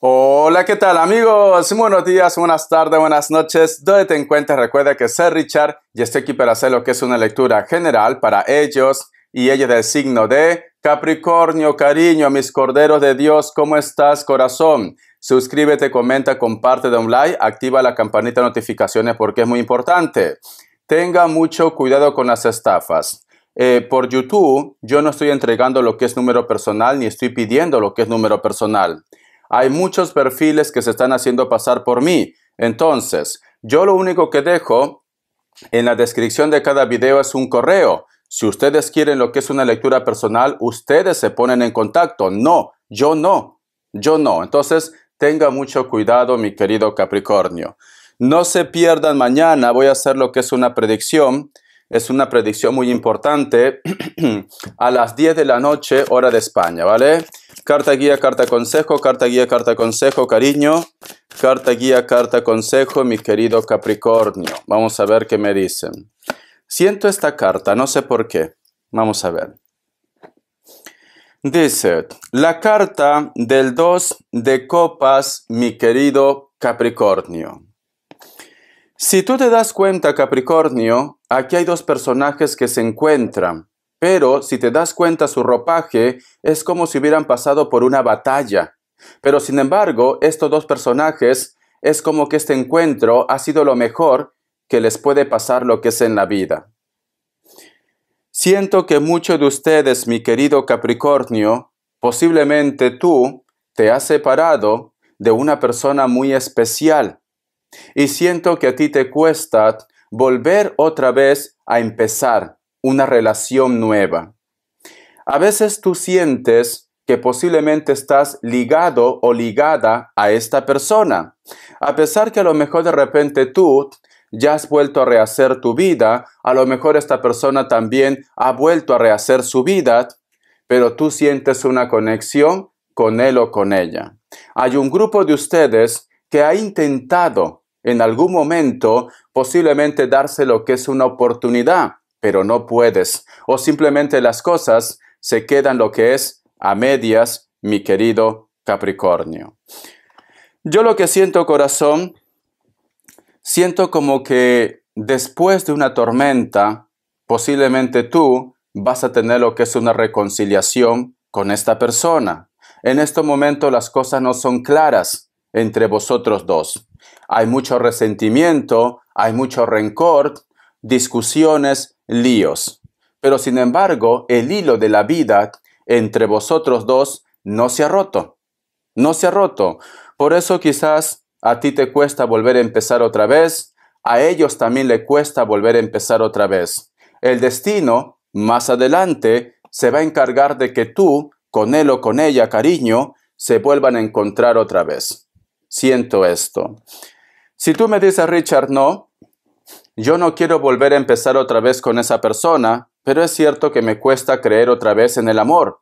Hola, ¿qué tal amigos? Buenos días, buenas tardes, buenas noches. Dónde te encuentres, recuerda que soy Richard y estoy aquí para hacer lo que es una lectura general para ellos y ellas del signo de Capricornio, cariño, mis corderos de Dios, ¿cómo estás, corazón? Suscríbete, comenta, comparte, da un like, activa la campanita de notificaciones porque es muy importante. Tenga mucho cuidado con las estafas. Eh, por YouTube, yo no estoy entregando lo que es número personal ni estoy pidiendo lo que es número personal. Hay muchos perfiles que se están haciendo pasar por mí. Entonces, yo lo único que dejo en la descripción de cada video es un correo. Si ustedes quieren lo que es una lectura personal, ustedes se ponen en contacto. No, yo no, yo no. Entonces, tenga mucho cuidado, mi querido Capricornio. No se pierdan mañana, voy a hacer lo que es una predicción es una predicción muy importante a las 10 de la noche, hora de España, ¿vale? Carta guía, carta consejo, carta guía, carta consejo, cariño. Carta guía, carta consejo, mi querido Capricornio. Vamos a ver qué me dicen. Siento esta carta, no sé por qué. Vamos a ver. Dice, la carta del 2 de copas, mi querido Capricornio. Si tú te das cuenta, Capricornio, aquí hay dos personajes que se encuentran, pero si te das cuenta su ropaje es como si hubieran pasado por una batalla. Pero sin embargo, estos dos personajes es como que este encuentro ha sido lo mejor que les puede pasar lo que es en la vida. Siento que muchos de ustedes, mi querido Capricornio, posiblemente tú te has separado de una persona muy especial y siento que a ti te cuesta volver otra vez a empezar una relación nueva. A veces tú sientes que posiblemente estás ligado o ligada a esta persona, a pesar que a lo mejor de repente tú ya has vuelto a rehacer tu vida, a lo mejor esta persona también ha vuelto a rehacer su vida, pero tú sientes una conexión con él o con ella. Hay un grupo de ustedes que ha intentado en algún momento posiblemente darse lo que es una oportunidad, pero no puedes. O simplemente las cosas se quedan lo que es a medias, mi querido Capricornio. Yo lo que siento corazón, siento como que después de una tormenta, posiblemente tú vas a tener lo que es una reconciliación con esta persona. En este momento las cosas no son claras entre vosotros dos hay mucho resentimiento, hay mucho rencor, discusiones, líos. Pero sin embargo, el hilo de la vida entre vosotros dos no se ha roto. No se ha roto. Por eso quizás a ti te cuesta volver a empezar otra vez, a ellos también le cuesta volver a empezar otra vez. El destino, más adelante, se va a encargar de que tú, con él o con ella, cariño, se vuelvan a encontrar otra vez. Siento esto. Si tú me dices, Richard, no, yo no quiero volver a empezar otra vez con esa persona, pero es cierto que me cuesta creer otra vez en el amor.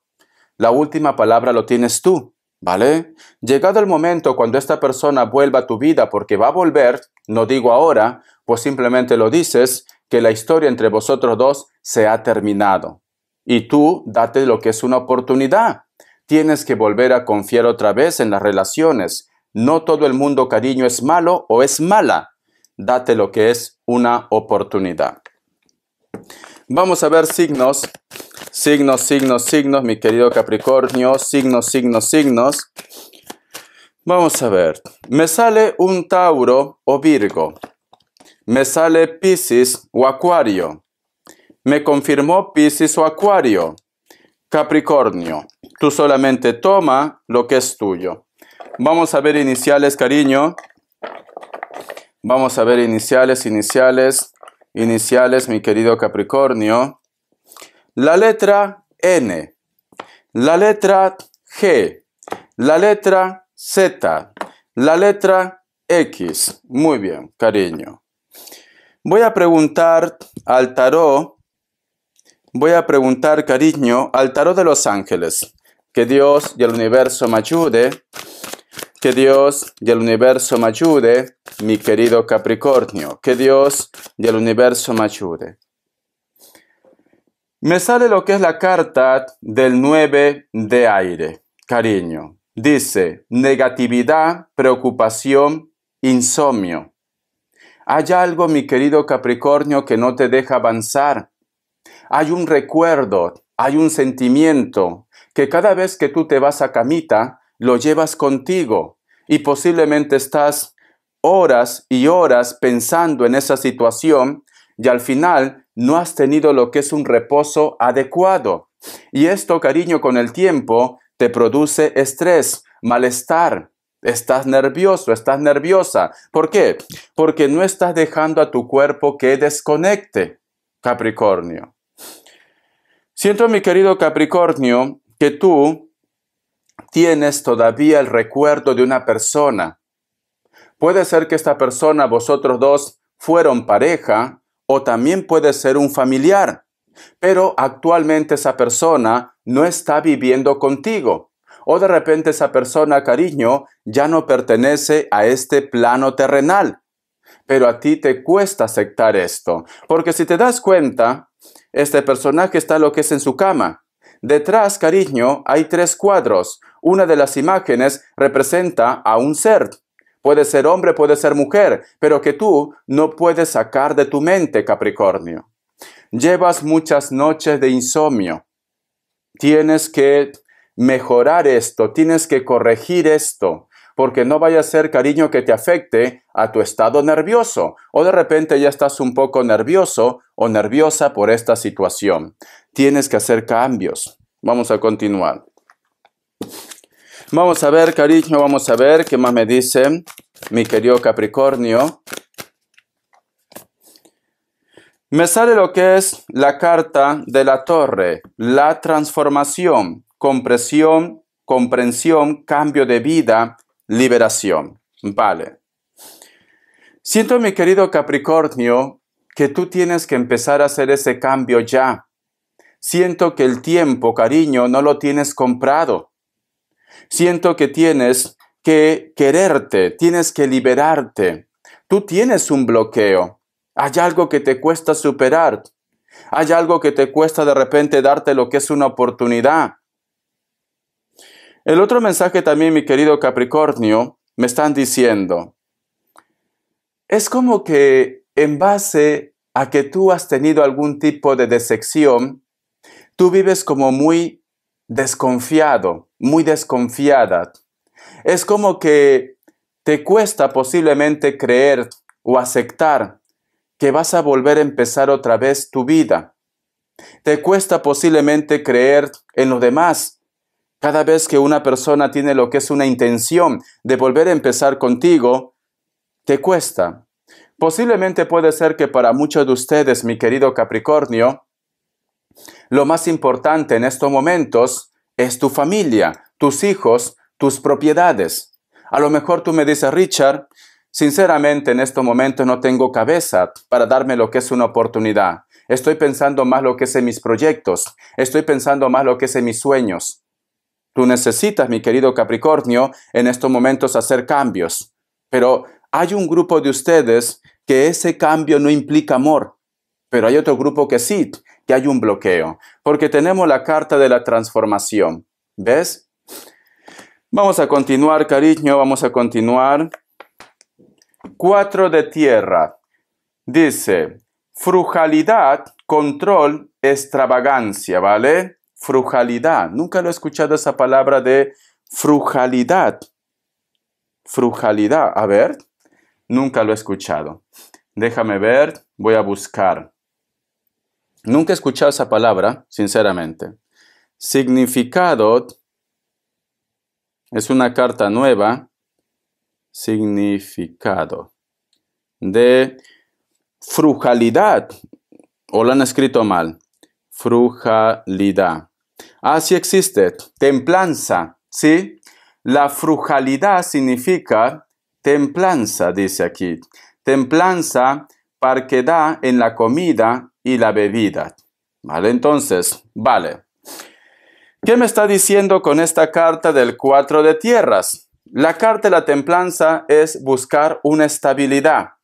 La última palabra lo tienes tú, ¿vale? Llegado el momento cuando esta persona vuelva a tu vida porque va a volver, no digo ahora, pues simplemente lo dices, que la historia entre vosotros dos se ha terminado. Y tú date lo que es una oportunidad. Tienes que volver a confiar otra vez en las relaciones, no todo el mundo, cariño, es malo o es mala. Date lo que es una oportunidad. Vamos a ver signos. Signos, signos, signos, mi querido Capricornio. Signos, signos, signos. Vamos a ver. Me sale un Tauro o Virgo. Me sale Pisces o Acuario. Me confirmó Pisces o Acuario. Capricornio, tú solamente toma lo que es tuyo. Vamos a ver iniciales, cariño. Vamos a ver iniciales, iniciales, iniciales, mi querido Capricornio. La letra N, la letra G, la letra Z, la letra X. Muy bien, cariño. Voy a preguntar al tarot, voy a preguntar, cariño, al tarot de los ángeles. Que Dios y el universo me ayude que Dios el universo me ayude, mi querido Capricornio. Que Dios y el universo me ayude. Me sale lo que es la carta del 9 de aire, cariño. Dice, negatividad, preocupación, insomnio. Hay algo, mi querido Capricornio, que no te deja avanzar. Hay un recuerdo, hay un sentimiento que cada vez que tú te vas a camita, lo llevas contigo y posiblemente estás horas y horas pensando en esa situación y al final no has tenido lo que es un reposo adecuado. Y esto, cariño, con el tiempo te produce estrés, malestar, Estás nervioso, estás nerviosa. ¿Por qué? Porque no estás dejando a tu cuerpo que desconecte, Capricornio. Siento, mi querido Capricornio, que tú tienes todavía el recuerdo de una persona. Puede ser que esta persona, vosotros dos, fueron pareja o también puede ser un familiar, pero actualmente esa persona no está viviendo contigo. O de repente esa persona, cariño, ya no pertenece a este plano terrenal. Pero a ti te cuesta aceptar esto, porque si te das cuenta, este personaje está lo que es en su cama, Detrás, cariño, hay tres cuadros. Una de las imágenes representa a un ser. Puede ser hombre, puede ser mujer, pero que tú no puedes sacar de tu mente, Capricornio. Llevas muchas noches de insomnio. Tienes que mejorar esto, tienes que corregir esto, porque no vaya a ser cariño que te afecte a tu estado nervioso, o de repente ya estás un poco nervioso o nerviosa por esta situación. Tienes que hacer cambios. Vamos a continuar. Vamos a ver, cariño, vamos a ver qué más me dice mi querido Capricornio. Me sale lo que es la carta de la torre, la transformación, compresión, comprensión, cambio de vida, liberación. Vale. Siento, mi querido Capricornio, que tú tienes que empezar a hacer ese cambio ya. Siento que el tiempo, cariño, no lo tienes comprado. Siento que tienes que quererte, tienes que liberarte. Tú tienes un bloqueo. Hay algo que te cuesta superar. Hay algo que te cuesta de repente darte lo que es una oportunidad. El otro mensaje también, mi querido Capricornio, me están diciendo, es como que en base a que tú has tenido algún tipo de decepción, Tú vives como muy desconfiado, muy desconfiada. Es como que te cuesta posiblemente creer o aceptar que vas a volver a empezar otra vez tu vida. Te cuesta posiblemente creer en lo demás. Cada vez que una persona tiene lo que es una intención de volver a empezar contigo, te cuesta. Posiblemente puede ser que para muchos de ustedes, mi querido Capricornio, lo más importante en estos momentos es tu familia, tus hijos, tus propiedades. A lo mejor tú me dices, Richard, sinceramente en estos momentos no tengo cabeza para darme lo que es una oportunidad. Estoy pensando más lo que es en mis proyectos. Estoy pensando más lo que es en mis sueños. Tú necesitas, mi querido Capricornio, en estos momentos hacer cambios. Pero hay un grupo de ustedes que ese cambio no implica amor. Pero hay otro grupo que sí, que hay un bloqueo, porque tenemos la carta de la transformación. ¿Ves? Vamos a continuar, cariño, vamos a continuar. Cuatro de tierra. Dice, frugalidad, control, extravagancia, ¿vale? Frugalidad. Nunca lo he escuchado esa palabra de frugalidad. Frugalidad. A ver, nunca lo he escuchado. Déjame ver, voy a buscar. Nunca he escuchado esa palabra, sinceramente. Significado es una carta nueva. Significado de frugalidad. O lo han escrito mal. Frugalidad. Así ah, sí existe. Templanza. ¿Sí? La frugalidad significa templanza, dice aquí. Templanza, para da en la comida y la bebida. ¿Vale? Entonces, vale. ¿Qué me está diciendo con esta carta del cuatro de tierras? La carta de la templanza es buscar una estabilidad.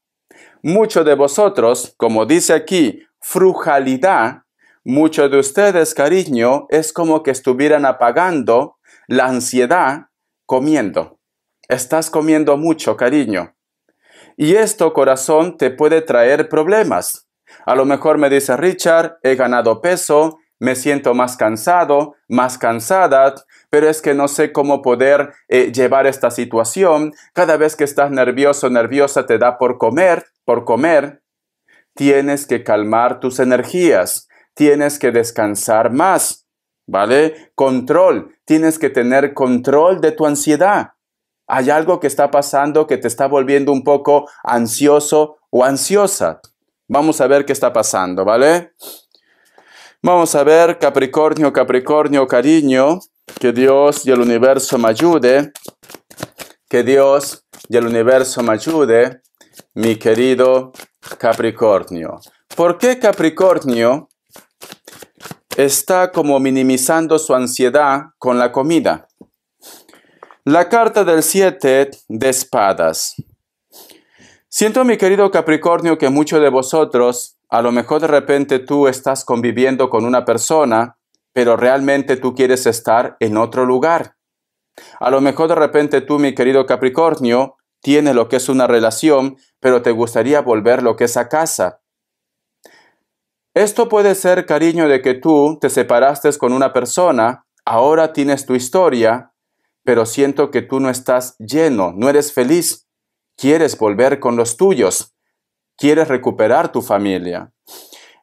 Muchos de vosotros, como dice aquí, frugalidad, muchos de ustedes, cariño, es como que estuvieran apagando la ansiedad comiendo. Estás comiendo mucho, cariño. Y esto, corazón, te puede traer problemas. A lo mejor me dice Richard, he ganado peso, me siento más cansado, más cansada, pero es que no sé cómo poder eh, llevar esta situación. Cada vez que estás nervioso, nerviosa, te da por comer, por comer. Tienes que calmar tus energías, tienes que descansar más, ¿vale? Control, tienes que tener control de tu ansiedad. Hay algo que está pasando que te está volviendo un poco ansioso o ansiosa. Vamos a ver qué está pasando, ¿vale? Vamos a ver, Capricornio, Capricornio, cariño, que Dios y el universo me ayude, que Dios y el universo me ayude, mi querido Capricornio. ¿Por qué Capricornio está como minimizando su ansiedad con la comida? La carta del 7 de espadas. Siento, mi querido Capricornio, que muchos de vosotros, a lo mejor de repente tú estás conviviendo con una persona, pero realmente tú quieres estar en otro lugar. A lo mejor de repente tú, mi querido Capricornio, tienes lo que es una relación, pero te gustaría volver lo que es a casa. Esto puede ser, cariño, de que tú te separaste con una persona, ahora tienes tu historia, pero siento que tú no estás lleno, no eres feliz quieres volver con los tuyos, quieres recuperar tu familia.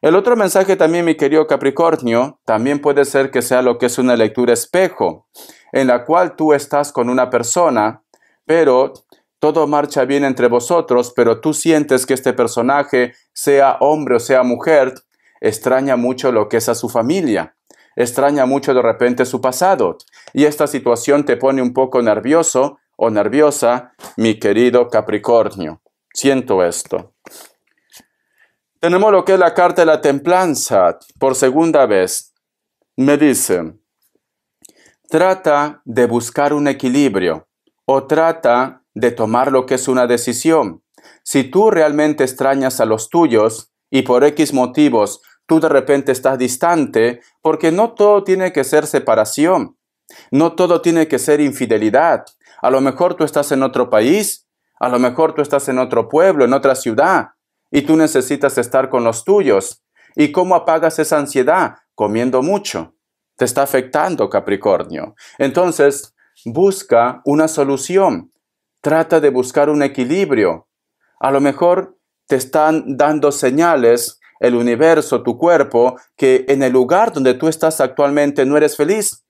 El otro mensaje también, mi querido Capricornio, también puede ser que sea lo que es una lectura espejo, en la cual tú estás con una persona, pero todo marcha bien entre vosotros, pero tú sientes que este personaje, sea hombre o sea mujer, extraña mucho lo que es a su familia, extraña mucho de repente su pasado, y esta situación te pone un poco nervioso o nerviosa, mi querido Capricornio. Siento esto. Tenemos lo que es la carta de la templanza por segunda vez. Me dice, trata de buscar un equilibrio o trata de tomar lo que es una decisión. Si tú realmente extrañas a los tuyos y por X motivos tú de repente estás distante, porque no todo tiene que ser separación, no todo tiene que ser infidelidad, a lo mejor tú estás en otro país, a lo mejor tú estás en otro pueblo, en otra ciudad, y tú necesitas estar con los tuyos. ¿Y cómo apagas esa ansiedad? Comiendo mucho. Te está afectando, Capricornio. Entonces, busca una solución. Trata de buscar un equilibrio. A lo mejor te están dando señales el universo, tu cuerpo, que en el lugar donde tú estás actualmente no eres feliz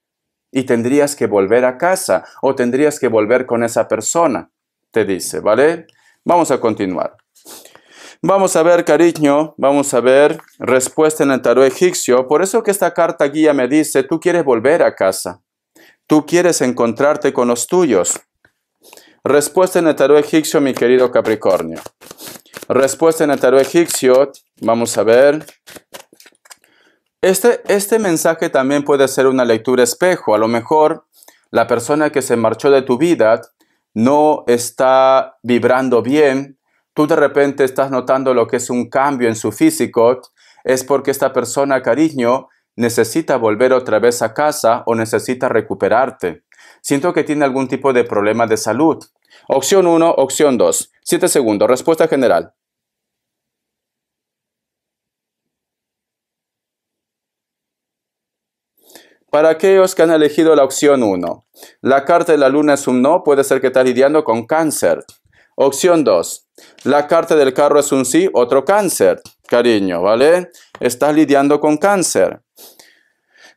y tendrías que volver a casa o tendrías que volver con esa persona, te dice, ¿vale? Vamos a continuar. Vamos a ver, cariño, vamos a ver respuesta en el tarot egipcio. Por eso que esta carta guía me dice, tú quieres volver a casa, tú quieres encontrarte con los tuyos. Respuesta en el tarot egipcio, mi querido Capricornio. Respuesta en el tarot egipcio, vamos a ver, este, este, mensaje también puede ser una lectura espejo. A lo mejor la persona que se marchó de tu vida no está vibrando bien. Tú de repente estás notando lo que es un cambio en su físico. Es porque esta persona, cariño, necesita volver otra vez a casa o necesita recuperarte. Siento que tiene algún tipo de problema de salud. Opción 1, opción 2. 7 segundos. Respuesta general. Para aquellos que han elegido la opción 1, la carta de la luna es un no, puede ser que estás lidiando con cáncer. Opción 2, la carta del carro es un sí, otro cáncer, cariño, ¿vale? Estás lidiando con cáncer.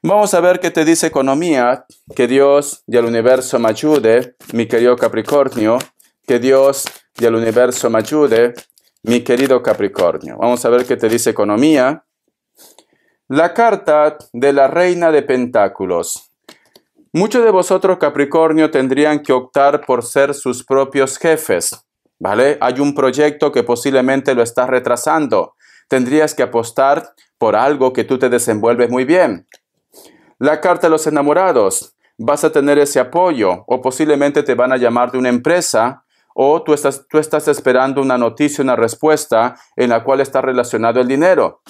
Vamos a ver qué te dice economía, que Dios y el universo me ayude, mi querido Capricornio, que Dios y el universo me ayude, mi querido Capricornio. Vamos a ver qué te dice economía. La carta de la reina de pentáculos. Muchos de vosotros, Capricornio, tendrían que optar por ser sus propios jefes, ¿vale? Hay un proyecto que posiblemente lo estás retrasando. Tendrías que apostar por algo que tú te desenvuelves muy bien. La carta de los enamorados. Vas a tener ese apoyo o posiblemente te van a llamar de una empresa o tú estás, tú estás esperando una noticia, una respuesta en la cual está relacionado el dinero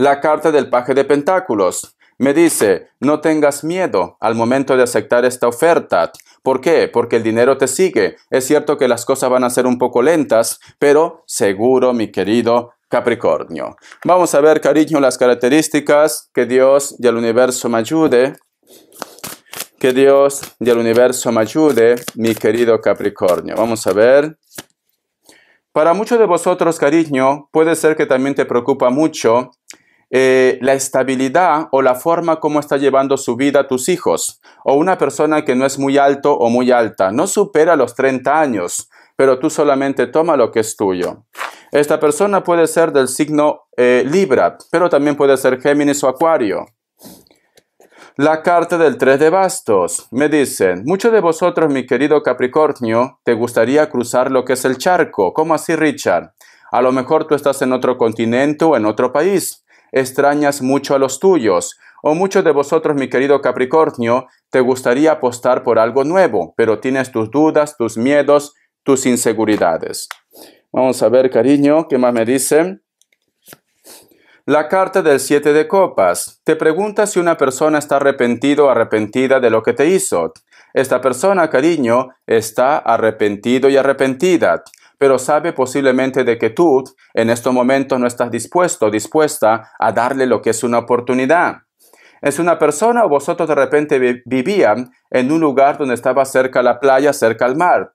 la carta del paje de pentáculos. Me dice, no tengas miedo al momento de aceptar esta oferta. ¿Por qué? Porque el dinero te sigue. Es cierto que las cosas van a ser un poco lentas, pero seguro, mi querido Capricornio. Vamos a ver, cariño, las características que Dios y el universo me ayude. Que Dios y el universo me ayude, mi querido Capricornio. Vamos a ver. Para muchos de vosotros, cariño, puede ser que también te preocupa mucho eh, la estabilidad o la forma como está llevando su vida tus hijos, o una persona que no es muy alto o muy alta, no supera los 30 años, pero tú solamente toma lo que es tuyo. Esta persona puede ser del signo eh, Libra, pero también puede ser Géminis o Acuario. La carta del 3 de bastos. Me dicen, muchos de vosotros, mi querido Capricornio, te gustaría cruzar lo que es el charco. ¿Cómo así, Richard? A lo mejor tú estás en otro continente o en otro país extrañas mucho a los tuyos. O muchos de vosotros, mi querido Capricornio, te gustaría apostar por algo nuevo, pero tienes tus dudas, tus miedos, tus inseguridades. Vamos a ver, cariño, ¿qué más me dicen? La carta del siete de copas. Te preguntas si una persona está arrepentido o arrepentida de lo que te hizo. Esta persona, cariño, está arrepentido y arrepentida pero sabe posiblemente de que tú en estos momentos no estás dispuesto, dispuesta a darle lo que es una oportunidad. Es una persona o vosotros de repente vivían en un lugar donde estaba cerca la playa, cerca al mar.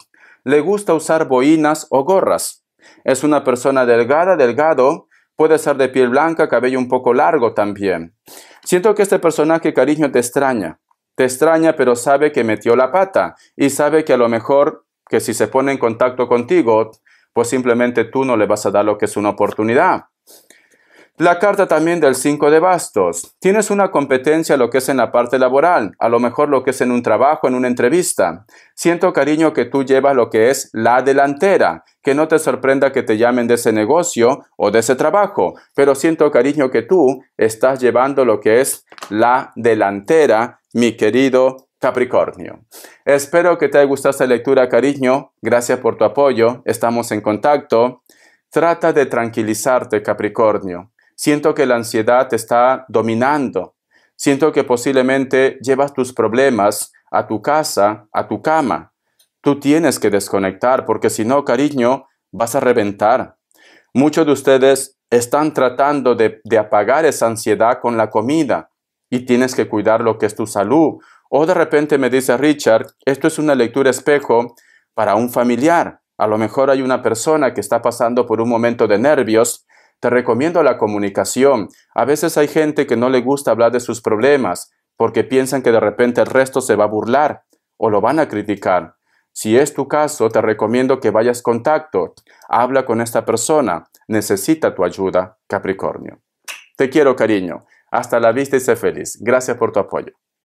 Le gusta usar boinas o gorras. Es una persona delgada, delgado, puede ser de piel blanca, cabello un poco largo también. Siento que este personaje, cariño, te extraña. Te extraña, pero sabe que metió la pata y sabe que a lo mejor que si se pone en contacto contigo, pues simplemente tú no le vas a dar lo que es una oportunidad. La carta también del 5 de bastos. Tienes una competencia lo que es en la parte laboral, a lo mejor lo que es en un trabajo, en una entrevista. Siento cariño que tú llevas lo que es la delantera, que no te sorprenda que te llamen de ese negocio o de ese trabajo, pero siento cariño que tú estás llevando lo que es la delantera, mi querido Capricornio. Espero que te haya gustado esta lectura, cariño. Gracias por tu apoyo. Estamos en contacto. Trata de tranquilizarte, Capricornio. Siento que la ansiedad te está dominando. Siento que posiblemente llevas tus problemas a tu casa, a tu cama. Tú tienes que desconectar porque si no, cariño, vas a reventar. Muchos de ustedes están tratando de, de apagar esa ansiedad con la comida y tienes que cuidar lo que es tu salud o de repente me dice Richard, esto es una lectura espejo para un familiar. A lo mejor hay una persona que está pasando por un momento de nervios. Te recomiendo la comunicación. A veces hay gente que no le gusta hablar de sus problemas porque piensan que de repente el resto se va a burlar o lo van a criticar. Si es tu caso, te recomiendo que vayas contacto. Habla con esta persona. Necesita tu ayuda, Capricornio. Te quiero, cariño. Hasta la vista y sé feliz. Gracias por tu apoyo.